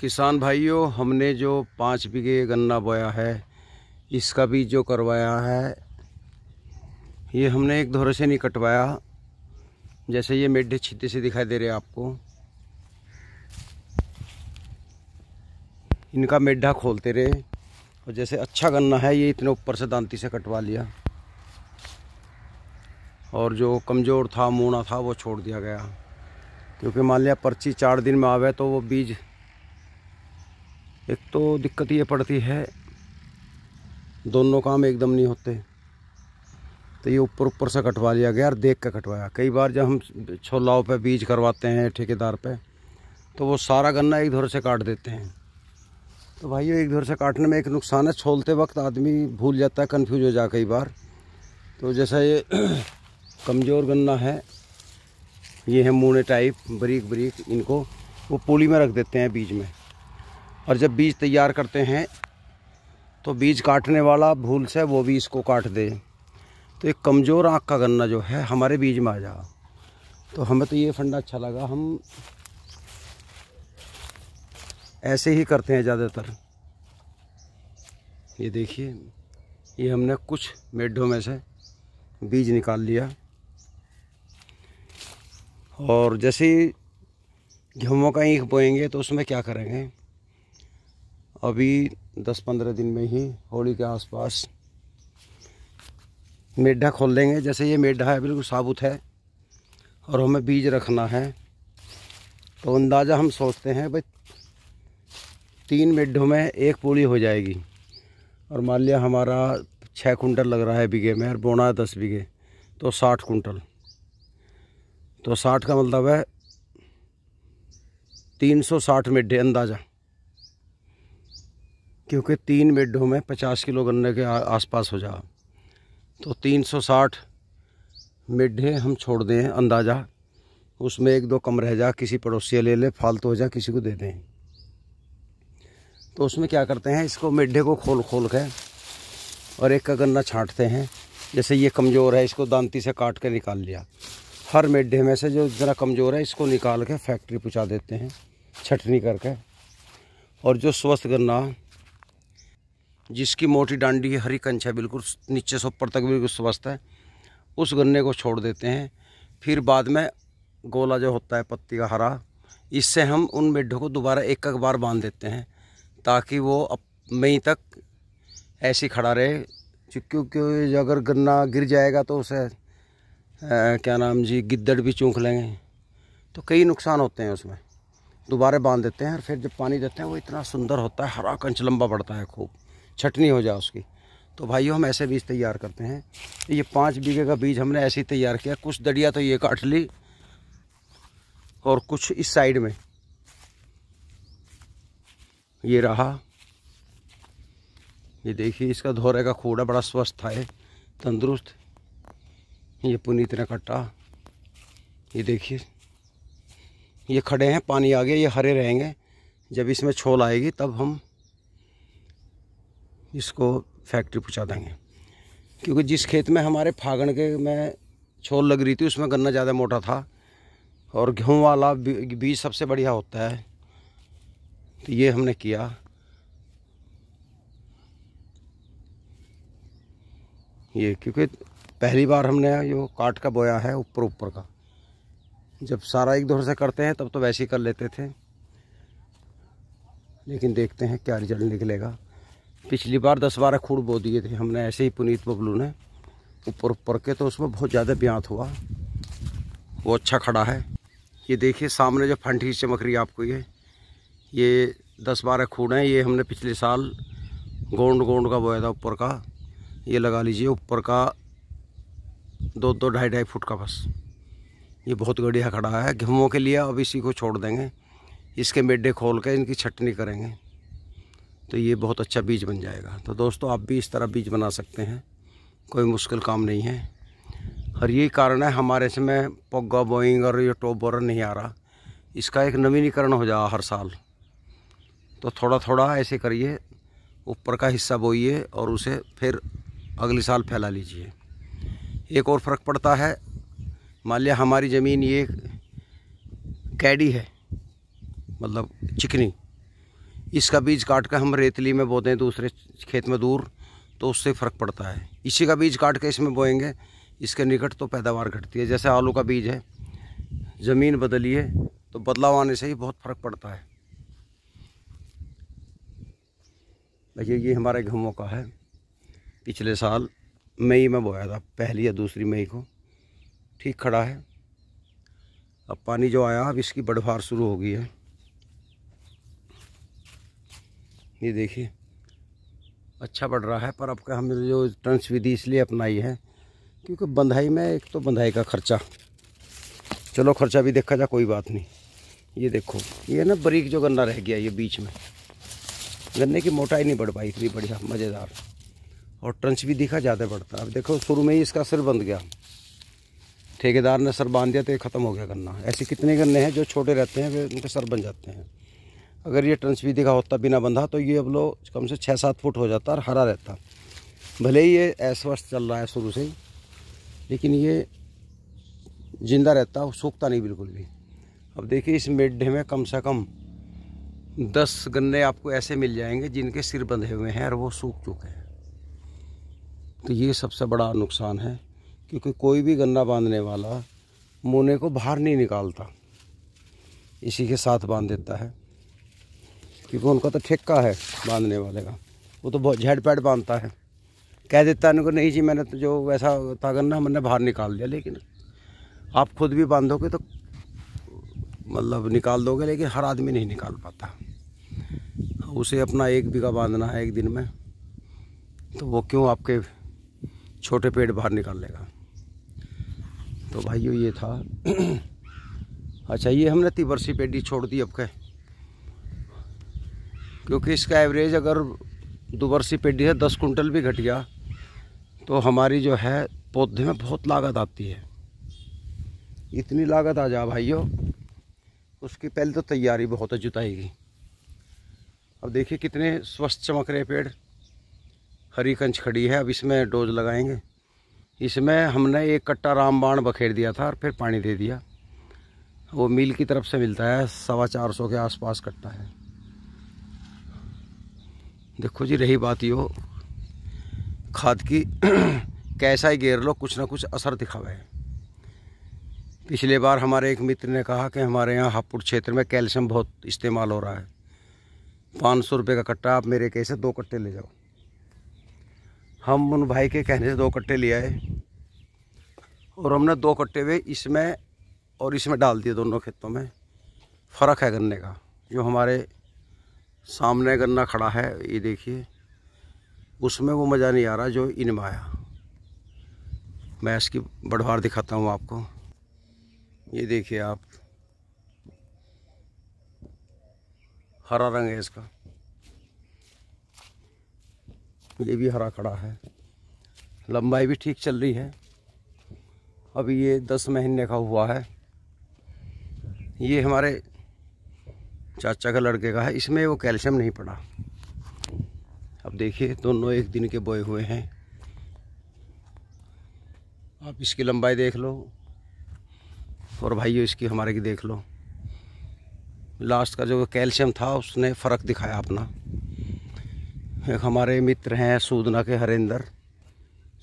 किसान भाइयों हमने जो पाँच बीघे गन्ना बोया है इसका बीज जो करवाया है ये हमने एक धोरे से नहीं कटवाया जैसे ये मेढे छिते से दिखाई दे रहे हैं आपको इनका मेढा खोलते रहे और जैसे अच्छा गन्ना है ये इतने ऊपर से दांती से कटवा लिया और जो कमज़ोर था मूना था वो छोड़ दिया गया क्योंकि मान लिया पर्ची चार दिन में आवे तो वो बीज एक तो दिक्कत ये पड़ती है दोनों काम एकदम नहीं होते तो ये ऊपर ऊपर से कटवा लिया गया और देख कर कटवाया कई बार जब हम छोलाओं पे बीज करवाते हैं ठेकेदार पे तो वो सारा गन्ना एक धोर से काट देते हैं तो भाइयों एक धोर से काटने में एक नुकसान है छोलते वक्त आदमी भूल जाता है कन्फ्यूज हो जा कई बार तो जैसा ये कमज़ोर गन्ना है ये है मूने टाइप बरीक बरीक इनको वो पोली में रख देते हैं बीज में और जब बीज तैयार करते हैं तो बीज काटने वाला भूल से वो भी इसको काट दे तो एक कमज़ोर आँख का गन्ना जो है हमारे बीज में आ जा तो हमें तो ये फंडा अच्छा लगा हम ऐसे ही करते हैं ज़्यादातर ये देखिए ये हमने कुछ मेढों में से बीज निकाल लिया और जैसे गेहूँ का ईख बोएंगे तो उसमें क्या करेंगे अभी दस पंद्रह दिन में ही होली के आसपास मेढा खोल लेंगे जैसे ये मेढा है बिल्कुल साबुत है और हमें बीज रखना है तो अंदाज़ा हम सोचते हैं भाई तीन मेढों में एक पूरी हो जाएगी और मान लिया हमारा छः कुंटल लग रहा है बीघे में और बोना है दस बीघे तो साठ कुंटल तो साठ का मतलब है तीन सौ साठ मेढे अंदाज़ा क्योंकि तीन बेडों में पचास किलो गन्ने के आसपास हो जा तो तीन सौ साठ मेढे हम छोड़ दें अंदाज़ा उसमें एक दो कम रह जा किसी पड़ोसी ले ले फालतू हो जा किसी को दे दें तो उसमें क्या करते हैं इसको मेढे को खोल खोल के और एक का गन्ना छाँटते हैं जैसे ये कमज़ोर है इसको दांती से काट के निकाल लिया हर मेडे में से जो ज़रा कमज़ोर है इसको निकाल के फैक्ट्री पहुँचा देते हैं छटनी करके और जो स्वस्थ गन्ना जिसकी मोटी डांडी है हरी कंच है बिल्कुल नीचे से ऊपर तक बिल्कुल स्वस्थ है उस गन्ने को छोड़ देते हैं फिर बाद में गोला जो होता है पत्ती का हरा इससे हम उन मेढों को दोबारा एक एक बार बांध देते हैं ताकि वो अब मई तक ऐसे खड़ा रहे क्योंकि अगर गन्ना गिर जाएगा तो उसे आ, क्या नाम जी गिद्दड़ भी चूंख लेंगे तो कई नुकसान होते हैं उसमें दोबारा बांध देते हैं और फिर जब पानी देते हैं वो इतना सुंदर होता है हरा कंच लंबा पड़ता है खूब छटनी हो जाए उसकी तो भाइयों हम ऐसे बीज तैयार करते हैं ये पाँच बीघे का बीज हमने ऐसे ही तैयार किया कुछ दड़िया तो ये काट ली और कुछ इस साइड में ये रहा ये देखिए इसका धोरे का खोड़ा बड़ा स्वस्थ था है तंदुरुस्त ये पुनीत ने कट्टा ये देखिए ये खड़े हैं पानी आ गया ये हरे रहेंगे जब इसमें छोल आएगी तब हम इसको फैक्ट्री पहुँचा देंगे क्योंकि जिस खेत में हमारे फागण के में छोल लग रही थी उसमें गन्ना ज़्यादा मोटा था और गेहूँ वाला बीज सबसे बढ़िया होता है तो ये हमने किया ये क्योंकि पहली बार हमने जो काट का बोया है ऊपर ऊपर का जब सारा एक दौर से करते हैं तब तो वैसे ही कर लेते थे लेकिन देखते हैं क्या रिजल्ट निकलेगा पिछली बार दस बारह खूड़ बो दिए थे हमने ऐसे ही पुनीत बबलू ने ऊपर ऊपर के तो उसमें बहुत ज़्यादा ब्यांत हुआ वो अच्छा खड़ा है ये देखिए सामने जो फंठी चमक रही आपको ये ये दस बारह खूड़ हैं ये हमने पिछले साल गोंड गोंड का बोया था ऊपर का ये लगा लीजिए ऊपर का दो दो ढाई ढाई फुट का बस ये बहुत बढ़िया खड़ा है गेहूँ के लिए अब इसी को छोड़ देंगे इसके मेडे खोल के इनकी छटनी करेंगे तो ये बहुत अच्छा बीज बन जाएगा तो दोस्तों आप भी इस तरह बीज बना सकते हैं कोई मुश्किल काम नहीं है और यही कारण है हमारे समय पग्गा बोइंग और ये टॉप बोरर नहीं आ रहा इसका एक नवीनीकरण हो जाए हर साल तो थोड़ा थोड़ा ऐसे करिए ऊपर का हिस्सा बोइए और उसे फिर अगले साल फैला लीजिए एक और फ़र्क पड़ता है मान लिया हमारी ज़मीन ये कैडी है मतलब चिकनी इसका बीज काट कर हम रेतली में बोते हैं दूसरे खेत में दूर तो उससे फ़र्क पड़ता है इसी का बीज काट कर इसमें बोएंगे इसके निकट तो पैदावार घटती है जैसे आलू का बीज है ज़मीन बदली है तो बदलाव आने से ही बहुत फ़र्क पड़ता है देखिए ये हमारे घमों का है पिछले साल मई में बोया था पहली या दूसरी मई को ठीक खड़ा है अब पानी जो आया अब इसकी बढ़वार शुरू हो गई है ये देखिए अच्छा बढ़ रहा है पर अब का हमने जो ट्रंस विधि इसलिए अपनाई है क्योंकि बंधाई में एक तो बंधाई का खर्चा चलो खर्चा भी देखा जाए कोई बात नहीं ये देखो ये ना बरीक जो गन्ना रह गया ये बीच में गन्ने की मोटाई नहीं बढ़ पाई इतनी बढ़िया मज़ेदार और ट्रंच भी दिखा ज़्यादा बढ़ता अब देखो शुरू में ही इसका सिर बंध गया ठेकेदार ने सर बांध दिया तो ये ख़त्म हो गया गन्ना ऐसे कितने गन्ने हैं जो छोटे रहते हैं वे उनके सर बन जाते हैं अगर ये ट्रंस भी दिखा होता बिना बंधा तो ये अब लोग कम से छः सात फुट हो जाता और हरा रहता भले ही ये वर्ष चल रहा है शुरू से ही लेकिन ये जिंदा रहता सूखता नहीं बिल्कुल भी अब देखिए इस मेढे में कम से कम दस गन्ने आपको ऐसे मिल जाएंगे जिनके सिर बंधे हुए हैं और वो सूख चुके हैं तो ये सबसे बड़ा नुकसान है क्योंकि कोई भी गन्ना बांधने वाला मोने को बाहर नहीं निकालता इसी के साथ बांध देता है क्योंकि उनका तो ठेका है बांधने वाले का वो तो बहुत पैड बांधता है कह देता है उनको नहीं जी मैंने तो जो वैसा तागन ना बाहर निकाल दिया लेकिन आप खुद भी बांधोगे तो मतलब निकाल दोगे लेकिन हर आदमी नहीं निकाल पाता तो उसे अपना एक बीघा बांधना है एक दिन में तो वो क्यों आपके छोटे पेड़ बाहर निकाल लेगा तो भाइयों ये था अच्छा ये हमने तिबरसी पेडी छोड़ दी अब कह क्योंकि इसका एवरेज अगर दो वर्षी पेडी है दस कुंटल भी घट गया तो हमारी जो है पौधे में बहुत लागत आती है इतनी लागत आ जा भाइयों उसकी पहले तो तैयारी बहुत है जुताई की अब देखिए कितने स्वस्थ चमक रहे पेड़ हरी कंच खड़ी है अब इसमें डोज लगाएंगे इसमें हमने एक कट्टा रामबाण बखेर दिया था और फिर पानी दे दिया वो मील की तरफ से मिलता है सवा चार सौ के आसपास कट्टा है देखो जी रही बात यो खाद की कैसा ही घेर लो कुछ ना कुछ असर दिखा है पिछले बार हमारे एक मित्र ने कहा कि हमारे यहाँ हापुड़ क्षेत्र में कैल्शियम बहुत इस्तेमाल हो रहा है पाँच सौ रुपये का कट्टा आप मेरे कैसे दो कट्टे ले जाओ हम उन भाई के कहने से दो कट्टे ले आए और हमने दो कट्टे हुए इसमें और इसमें डाल दिए दोनों खेतों में फ़र्क है गन्ने का जो हमारे सामने गन्ना खड़ा है ये देखिए उसमें वो मज़ा नहीं आ रहा जो इनमें आया मैं इसकी बढ़वार दिखाता हूँ आपको ये देखिए आप हरा रंग है इसका ये भी हरा खड़ा है लंबाई भी ठीक चल रही है अभी ये दस महीने का हुआ है ये हमारे चाचा का लड़के का है इसमें वो कैल्शियम नहीं पड़ा अब देखिए दोनों एक दिन के बोए हुए हैं आप इसकी लंबाई देख लो और भाइयों इसकी हमारे की देख लो लास्ट का जो कैल्शियम था उसने फ़र्क दिखाया अपना एक हमारे मित्र हैं सूदना के हरेंद्र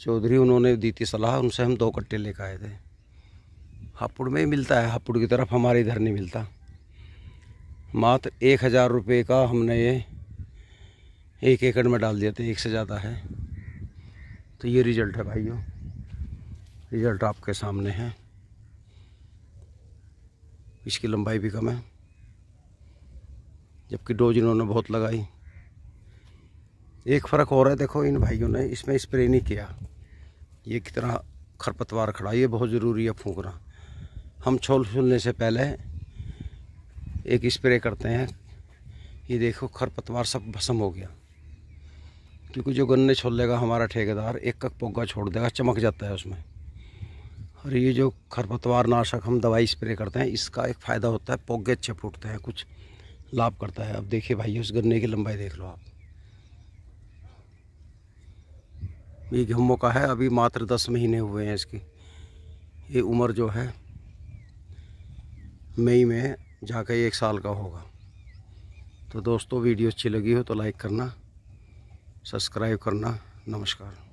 चौधरी उन्होंने दी थी सलाह उनसे हम दो कट्टे लेकर आए थे हापुड़ में ही मिलता है हापुड़ की तरफ हमारे इधर नहीं मिलता मात्र एक हज़ार रुपये का हमने ये एक एकड़ में डाल दिया था एक से ज़्यादा है तो ये रिजल्ट है भाइयों रिजल्ट आपके सामने है इसकी लंबाई भी कम है जबकि डोज इन्होंने बहुत लगाई एक फ़र्क हो रहा है देखो इन भाइयों ने इसमें स्प्रे नहीं किया ये कितना खरपतवार खड़ा ये बहुत ज़रूरी है फूकना हम छोल फूलने से पहले एक स्प्रे करते हैं ये देखो खरपतवार सब भस्म हो गया क्योंकि जो गन्ने छोड़ लेगा हमारा ठेकेदार एक कक पोगा छोड़ देगा चमक जाता है उसमें और ये जो खरपतवार नाशक हम दवाई स्प्रे करते हैं इसका एक फ़ायदा होता है पोगे अच्छे फूटते हैं कुछ लाभ करता है अब देखिए भाई उस गन्ने की लंबाई देख लो आप ये गेहूँ का है अभी मात्र दस महीने हुए हैं इसकी ये उम्र जो है मई में जहाँ का एक साल का होगा तो दोस्तों वीडियो अच्छी लगी हो तो लाइक करना सब्सक्राइब करना नमस्कार